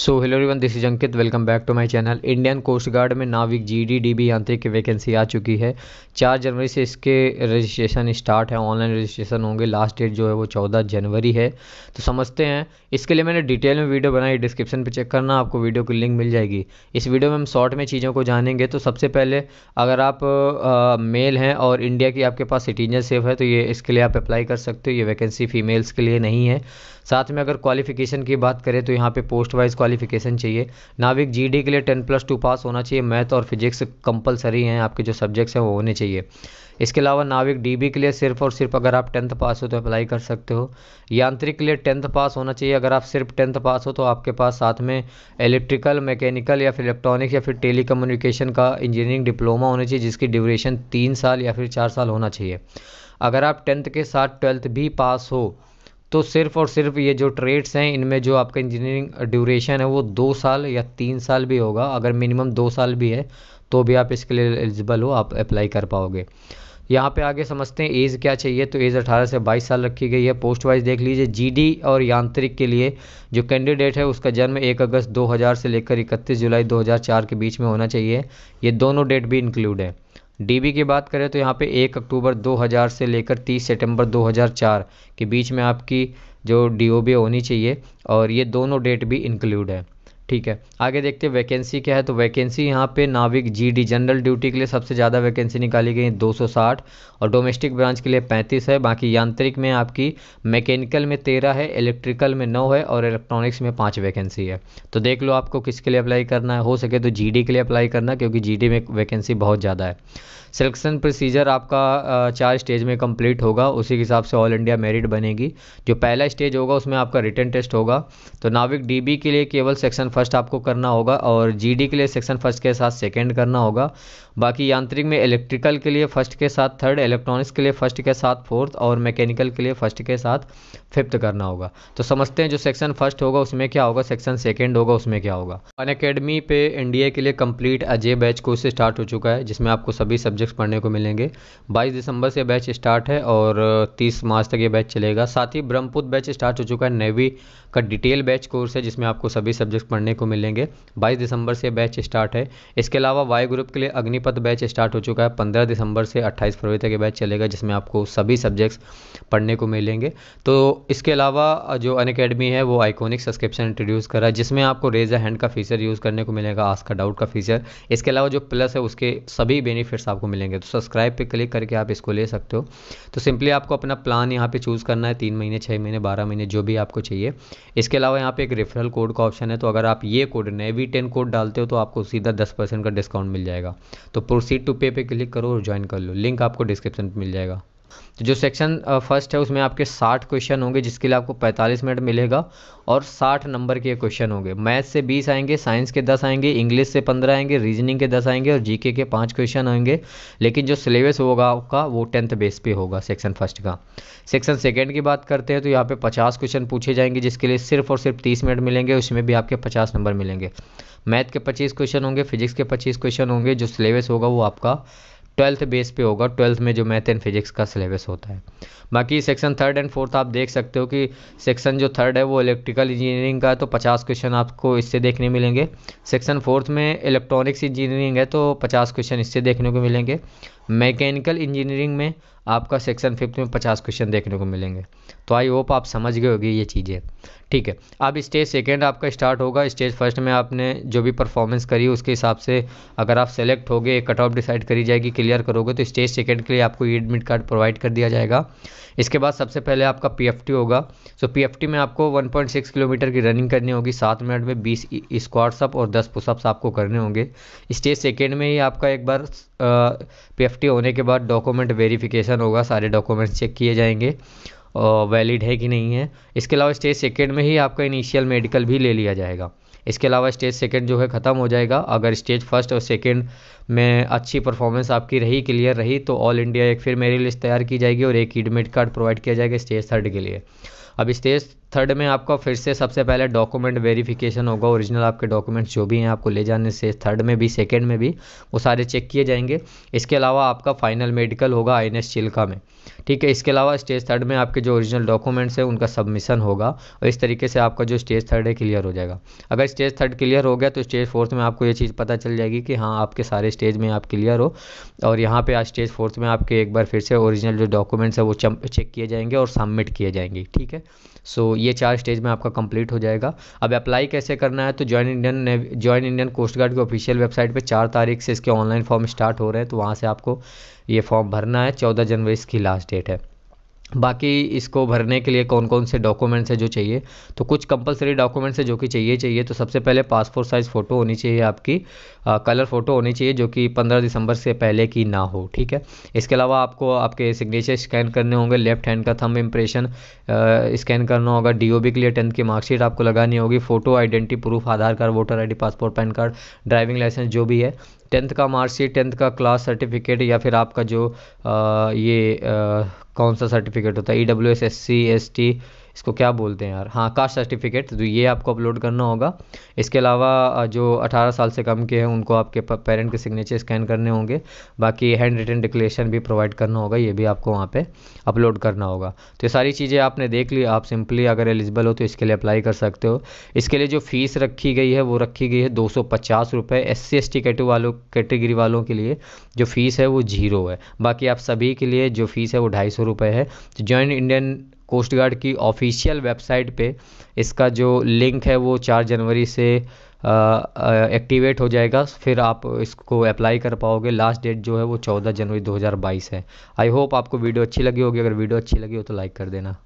so hello everyone this is Ankit welcome back to my channel Indian coast guard में नाविक G D D B यांत्रिक की vacancy आ चुकी है चार जनवरी से इसके रजिस्ट्रेशन स्टार्ट है ऑनलाइन रजिस्ट्रेशन होंगे लास्ट डेट जो है वो चौदह जनवरी है तो समझते हैं इसके लिए मैंने डिटेल में वीडियो बनाई डिस्क्रिप्शन पर चेक करना आपको वीडियो की लिंक मिल जाएगी इस वीडियो में हम शॉर्ट में चीज़ों को जानेंगे तो सबसे पहले अगर आप आ, मेल हैं और इंडिया की आपके पास सिटीजनशिप है तो ये इसके लिए आप अप्लाई कर सकते हो ये वैकेंसी फीमेल्स के लिए नहीं है साथ में अगर क्वालिफिकेशन की बात करें तो यहाँ पर पोस्ट वाइज क्वालिफिकेशन चाहिए नाविक जी के लिए टेन प्लस टू पास होना चाहिए मैथ और फिजिक्स कंपलसरी हैं आपके जो सब्जेक्ट्स हैं वो होने चाहिए इसके अलावा नाविक डी के लिए सिर्फ और सिर्फ अगर आप टेंथ पास हो तो अप्लाई कर सकते हो यांत्रिक के लिए टेंथ पास होना चाहिए अगर आप सिर्फ टेंथ पास हो तो आपके पास साथ में इलेक्ट्रिकल मैकेनिकल या फिर इलेक्ट्रॉनिक्स या फिर टेली का इंजीनियरिंग डिप्लोमा होना चाहिए जिसकी ड्यूरेशन तीन साल या फिर चार साल होना चाहिए अगर आप टेंथ के साथ ट्वेल्थ भी पास हो तो सिर्फ़ और सिर्फ़ ये जो ट्रेड्स हैं इनमें जो आपका इंजीनियरिंग ड्यूरेशन है वो दो साल या तीन साल भी होगा अगर मिनिमम दो साल भी है तो भी आप इसके लिए एलिजिबल हो आप अप्लाई कर पाओगे यहाँ पे आगे समझते हैं एज़ क्या चाहिए तो एज़ 18 से 22 साल रखी गई है पोस्ट वाइज देख लीजिए जीडी और यांत्रिक के लिए जो कैंडिडेट है उसका जन्म 1 अगस्त 2000 से लेकर 31 जुलाई 2004 के बीच में होना चाहिए ये दोनों डेट भी इंक्लूड है डीबी की बात करें तो यहाँ पे एक अक्टूबर 2000 से लेकर 30 सितंबर 2004 के बीच में आपकी जो डीओबी होनी चाहिए और ये दोनों डेट भी इंक्लूड है ठीक है आगे देखते हैं वैकेंसी क्या है तो वैकेंसी यहाँ पे नाविक जीडी जनरल ड्यूटी के लिए सबसे ज़्यादा वैकेंसी निकाली गई है 260 और डोमेस्टिक ब्रांच के लिए 35 है बाकी यांत्रिक में आपकी मैकेनिकल में 13 है इलेक्ट्रिकल में 9 है और इलेक्ट्रॉनिक्स में पाँच वैकेंसी है तो देख लो आपको किसके लिए अप्लाई करना है हो सके तो जी के लिए अप्लाई करना क्योंकि जी में वैकेंसी बहुत ज़्यादा है सिलेक्शन प्रोसीजर आपका चार स्टेज में कंप्लीट होगा उसी के हिसाब से ऑल इंडिया मेरिट बनेगी जो पहला स्टेज होगा उसमें आपका रिटर्न टेस्ट होगा तो नाविक डीबी के लिए केवल सेक्शन फर्स्ट आपको करना होगा और जीडी के लिए सेक्शन फर्स्ट के साथ सेकेंड करना होगा बाकी यांत्रिक में इलेक्ट्रिकल के लिए फर्स्ट के साथ थर्ड इलेक्ट्रॉनिक्स के लिए फर्स्ट के साथ फोर्थ और मैकेनिकल के लिए फर्स्ट के साथ फिफ्थ करना होगा तो समझते हैं जो सेक्शन फर्स्ट होगा उसमें क्या होगा सेक्शन सेकेंड होगा उसमें क्या होगा अन अकेडमी पे इंडिया के लिए complete Ajay batch course start हो चुका है जिसमें आपको सभी सब्जेक्ट सब्जेक्ट्स पढ़ने को मिलेंगे 22 दिसंबर से बैच स्टार्ट है और 30 मार्च तक ये बैच चलेगा साथ ही ब्रह्मपुत्र बैच स्टार्ट हो चुका है नेवी का डिटेल बैच कोर्स है जिसमें आपको सभी सब्जेक्ट पढ़ने को मिलेंगे बाईस दिसंबर से बैच स्टार्ट है इसके अलावा वाई ग्रुप के लिए अग्निपथ बैच स्टार्ट हो चुका है पंद्रह दिसंबर से अट्ठाईस फरवरी तक ये बैच चलेगा जिसमें आपको सभी सब्जेक्ट्स पढ़ने को मिलेंगे तो इसके अलावा जो अन है वो आइकोनिक सब्सक्रिप्शन इंट्रोड्यूस करा है जिसमें आपको रेजर हैंड का फीचर यूज़ करने को मिलेगा आस्का डाउट का फीचर इसके अलावा जो प्लस है उसके सभी बेनिफिट्स आपको मिलेंगे तो सब्सक्राइब पे क्लिक करके आप इसको ले सकते हो तो सिंपली आपको अपना प्लान यहाँ पे चूज़ करना है तीन महीने छः महीने बारह महीने जो भी आपको चाहिए इसके अलावा यहाँ पे एक रेफरल कोड का ऑप्शन है तो अगर आप ये कोड नेवी टेन कोड डालते हो तो आपको सीधा दस का डिस्काउंट मिल जाएगा तो प्रोसीड टू पे पे क्लिक करो और ज्वाइन कर लो लिंक आपको डिस्क्रिप्शन पर मिल जाएगा तो जो सेक्शन फर्स्ट uh, है उसमें आपके 60 क्वेश्चन होंगे जिसके लिए आपको 45 मिनट मिलेगा और 60 नंबर के क्वेश्चन होंगे मैथ से 20 आएंगे साइंस के 10 आएंगे इंग्लिश से 15 आएंगे रीजनिंग के 10 आएंगे और जीके के पाँच क्वेश्चन आएंगे लेकिन जो सिलेबस होगा आपका वो टेंथ बेस पे होगा सेक्शन फर्स्ट का सेक्शन सेकेंड की बात करते हैं तो यहाँ पर पचास क्वेश्चन पूछे जाएंगे जिसके लिए सिर्फ और सिर्फ तीस मिनट मिलेंगे उसमें भी आपके पचास नंबर मिलेंगे मैथ के पच्चीस क्वेश्चन होंगे फिजिक्स के पच्चीस क्वेश्चन होंगे जो सिलेबस होगा वो आपका ट्वेल्थ बेस पे होगा ट्वेल्थ में जो मैथ एंड फिजिक्स का सिलेबस होता है बाकी सेक्शन थर्ड एंड फोर्थ आप देख सकते हो कि सेक्शन जो थर्ड है वो इलेक्ट्रिकल इंजीनियरिंग का है तो पचास क्वेश्चन आपको इससे देखने मिलेंगे सेक्शन फोर्थ में इलेक्ट्रॉनिक्स इंजीनियरिंग है तो पचास क्वेश्चन इससे देखने को मिलेंगे मैकेनिकल इंजीनियरिंग में आपका सेक्शन फिफ्थ में पचास क्वेश्चन देखने को मिलेंगे तो आई होप आप समझ गए होगी ये चीज़ें ठीक है अब स्टेज सेकेंड आपका स्टार्ट होगा स्टेज फर्स्ट में आपने जो भी परफॉर्मेंस करी उसके हिसाब से अगर आप सेलेक्ट हो गए कट ऑफ डिसाइड करी जाएगी क्लियर करोगे तो स्टेज सेकेंड के लिए आपको एडमिट कार्ड प्रोवाइड कर दिया जाएगा इसके बाद सबसे पहले आपका पी होगा सो so, पी में आपको 1.6 किलोमीटर की रनिंग करनी होगी सात मिनट में 20 स्क्वाड्स अप और 10 पुशअप्स आपको करने होंगे स्टेज सेकेंड में ही आपका एक बार पी होने के बाद डॉक्यूमेंट वेरीफिकेशन होगा सारे डॉक्यूमेंट्स चेक किए जाएंगे वैलिड है कि नहीं है इसके अलावा स्टेज सेकेंड में ही आपका इनिशियल मेडिकल भी ले लिया जाएगा इसके अलावा स्टेज सेकेंड जो है ख़त्म हो जाएगा अगर स्टेज फर्स्ट और सेकेंड में अच्छी परफॉर्मेंस आपकी रही क्लियर रही तो ऑल इंडिया एक फिर मेरी लिस्ट तैयार की जाएगी और एक एडमिट कार्ड प्रोवाइड किया जाएगा स्टेज थर्ड के लिए अब स्टेज थर्ड में आपका फिर से सबसे पहले डॉक्यूमेंट वेरिफिकेशन होगा ओरिजिनल आपके डॉक्यूमेंट्स जो भी हैं आपको ले जाने से थर्ड में भी सेकेंड में भी वो सारे चेक किए जाएंगे इसके अलावा आपका फाइनल मेडिकल होगा आई एन एस चिल्का में ठीक है इसके अलावा स्टेज थर्ड में आपके जो ओरिजिनल डॉक्यूमेंट्स हैं उनका सबमिशन होगा और इस तरीके से आपका जो स्टेज थर्ड है क्लियर हो जाएगा अगर स्टेज थर्ड क्लियर हो गया तो स्टेज फोर्थ में आपको ये चीज़ पता चल जाएगी कि हाँ आपके सारे स्टेज में आप क्लियर हो और यहाँ पर आज स्टेज फोर्थ में आपके एक बार फिर से ओरिजिनल जो डॉक्यूमेंट्स हैं वो चेक किए जाएंगे और सबमिट किए जाएंगे ठीक है सो ये चार स्टेज में आपका कंप्लीट हो जाएगा अब अप्लाई कैसे करना है तो join Indian join Indian coast guard की ऑफिशियल वेबसाइट पर चार तारीख से इसके ऑनलाइन फॉर्म स्टार्ट हो रहे हैं तो वहाँ से आपको ये फॉर्म भरना है चौदह जनवरी इसकी लास्ट डेट है बाकी इसको भरने के लिए कौन कौन से डॉक्यूमेंट्स हैं जो चाहिए तो कुछ कंपलसरी डॉक्यूमेंट्स हैं जो कि चाहिए चाहिए तो सबसे पहले पासपोर्ट साइज़ फ़ोटो होनी चाहिए आपकी आ, कलर फ़ोटो होनी चाहिए जो कि 15 दिसंबर से पहले की ना हो ठीक है इसके अलावा आपको आपके सिग्नेचर स्कैन करने होंगे लेफ्ट हैंड का थम इम्प्रेशन स्कैन करना होगा डी के लिए टेंथ की मार्कशीट आपको लगानी होगी photo identity proof Aadhaar card voter I passport PAN card driving licence जो भी है टेंथ का मार्कशीट टेंथ का क्लास सर्टिफिकेट या फिर आपका जो आ, ये आ, कौन सा सर्टिफिकेट होता है E W S S C S T इसको क्या बोलते हैं यार हाँ कास्ट सर्टिफिकेट तो ये आपको अपलोड करना होगा इसके अलावा जो 18 साल से कम के हैं उनको आपके पेरेंट के सिग्नेचर स्कैन करने होंगे बाकी हैंड रिटन डिक्लेरेशन भी प्रोवाइड करना होगा ये भी आपको वहाँ पर अपलोड करना होगा तो ये सारी चीज़ें आपने देख ली आप सिंपली अगर एलिजिबल हो तो इसके लिए अप्लाई कर सकते हो इसके लिए जो फीस रखी गई है वो रखी गई है दो सौ पचास रुपये एस सी एस टी वालों कैटेगरी वालों के लिए जो फीस है वो जीरो है बाकी आप सभी के लिए जो फीस है वो ढाई सौ रुपये है तो ज्वाइन इंडियन कोस्ट गार्ड की ऑफिशियल वेबसाइट पे इसका जो लिंक है वो चार जनवरी से एक्टिवेट हो जाएगा फिर आप इसको अप्लाई कर पाओगे लास्ट डेट जो है वो चौदह जनवरी 2022 है आई होप आपको वीडियो अच्छी लगी होगी अगर वीडियो अच्छी लगी हो तो लाइक कर देना